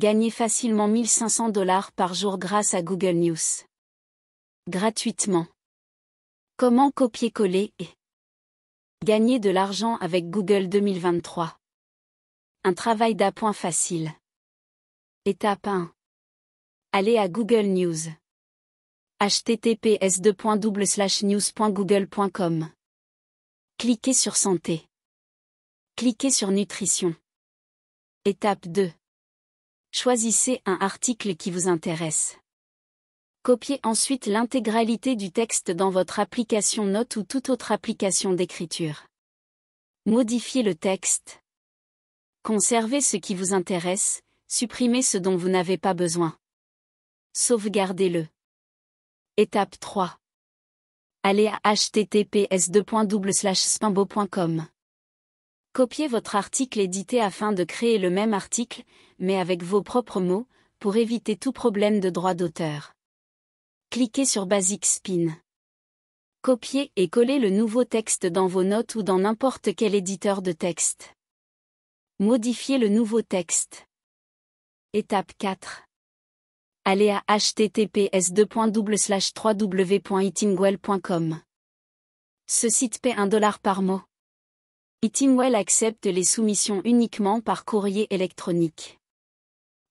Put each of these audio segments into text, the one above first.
Gagnez facilement 1500 dollars par jour grâce à Google News. Gratuitement. Comment copier-coller et gagner de l'argent avec Google 2023. Un travail d'appoint facile. Étape 1. Allez à Google News. https news.google.com. Cliquez sur Santé. Cliquez sur Nutrition. Étape 2. Choisissez un article qui vous intéresse. Copiez ensuite l'intégralité du texte dans votre application Note ou toute autre application d'écriture. Modifiez le texte. Conservez ce qui vous intéresse, supprimez ce dont vous n'avez pas besoin. Sauvegardez-le. Étape 3. Allez à https://spimbo.com. Copiez votre article édité afin de créer le même article, mais avec vos propres mots, pour éviter tout problème de droit d'auteur. Cliquez sur Basic Spin. Copiez et collez le nouveau texte dans vos notes ou dans n'importe quel éditeur de texte. Modifiez le nouveau texte. Étape 4. Allez à https www.itingwell.com. Ce site paie 1$ par mot. E-Teamwell accepte les soumissions uniquement par courrier électronique.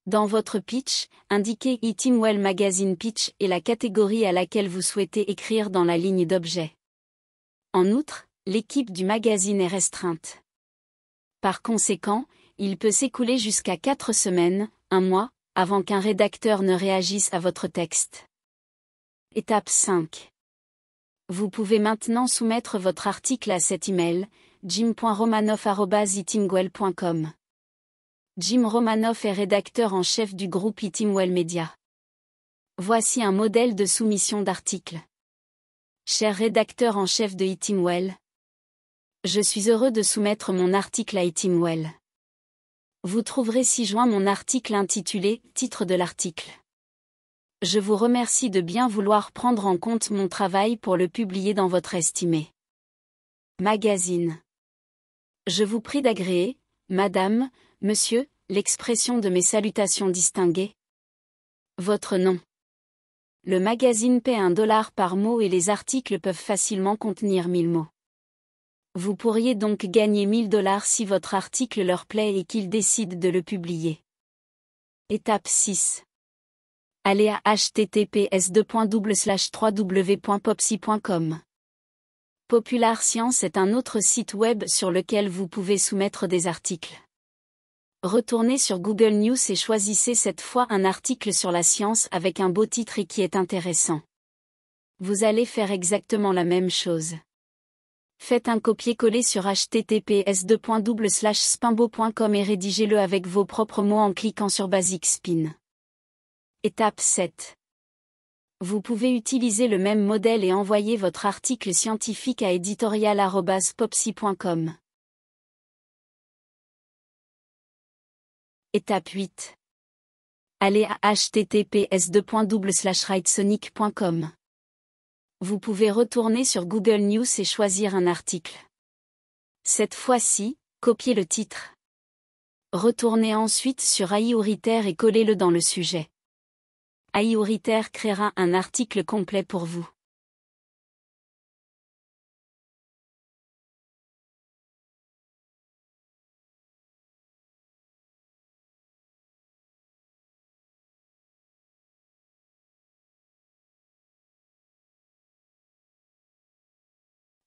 Dans votre pitch, indiquez ETIMWell Magazine Pitch et la catégorie à laquelle vous souhaitez écrire dans la ligne d'objet. En outre, l'équipe du magazine est restreinte. Par conséquent, il peut s'écouler jusqu'à 4 semaines, un mois, avant qu'un rédacteur ne réagisse à votre texte. Étape 5. Vous pouvez maintenant soumettre votre article à cet email, jim.romanoff.itimwell.com. Jim Romanoff est rédacteur en chef du groupe Itimwell Media. Voici un modèle de soumission d'articles. Cher rédacteur en chef de Itimwell, je suis heureux de soumettre mon article à Itimwell. Vous trouverez ci-joint mon article intitulé Titre de l'article. Je vous remercie de bien vouloir prendre en compte mon travail pour le publier dans votre estimé magazine. Je vous prie d'agréer, Madame, Monsieur, l'expression de mes salutations distinguées. Votre nom. Le magazine paie un dollar par mot et les articles peuvent facilement contenir mille mots. Vous pourriez donc gagner mille dollars si votre article leur plaît et qu'ils décident de le publier. Étape 6. Allez à https www.popsy.com. Popular Science est un autre site web sur lequel vous pouvez soumettre des articles. Retournez sur Google News et choisissez cette fois un article sur la science avec un beau titre et qui est intéressant. Vous allez faire exactement la même chose. Faites un copier-coller sur https://spimbo.com et rédigez-le avec vos propres mots en cliquant sur Basic Spin. Étape 7. Vous pouvez utiliser le même modèle et envoyer votre article scientifique à editorial.popsy.com. Étape 8. Allez à https://writesonic.com. Vous pouvez retourner sur Google News et choisir un article. Cette fois-ci, copiez le titre. Retournez ensuite sur Aïoritaire et collez-le dans le sujet. Aioriter créera un article complet pour vous.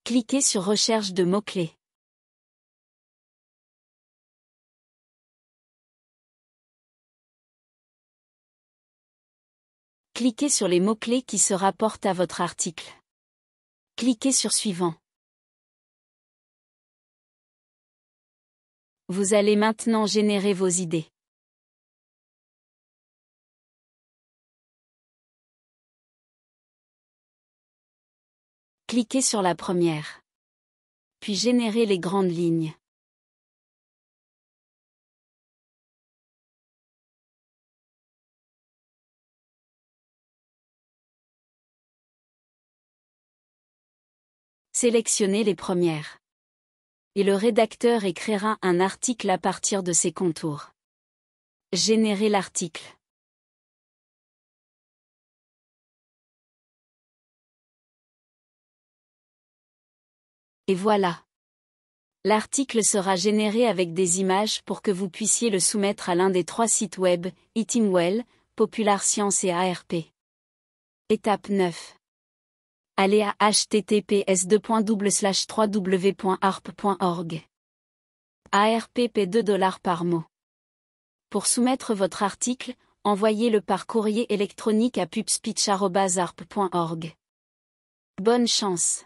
Cliquez sur Recherche de mots-clés. Cliquez sur les mots-clés qui se rapportent à votre article. Cliquez sur Suivant. Vous allez maintenant générer vos idées. Cliquez sur la première. Puis générez les grandes lignes. Sélectionnez les premières. Et le rédacteur écrira un article à partir de ces contours. Générez l'article. Et voilà. L'article sera généré avec des images pour que vous puissiez le soumettre à l'un des trois sites web, Eatingwell, Popular Science et ARP. Étape 9 allez à https www.arp.org. ARPP 2 dollars par mot. Pour soumettre votre article, envoyez-le par courrier électronique à pubspeech.arp.org. Bonne chance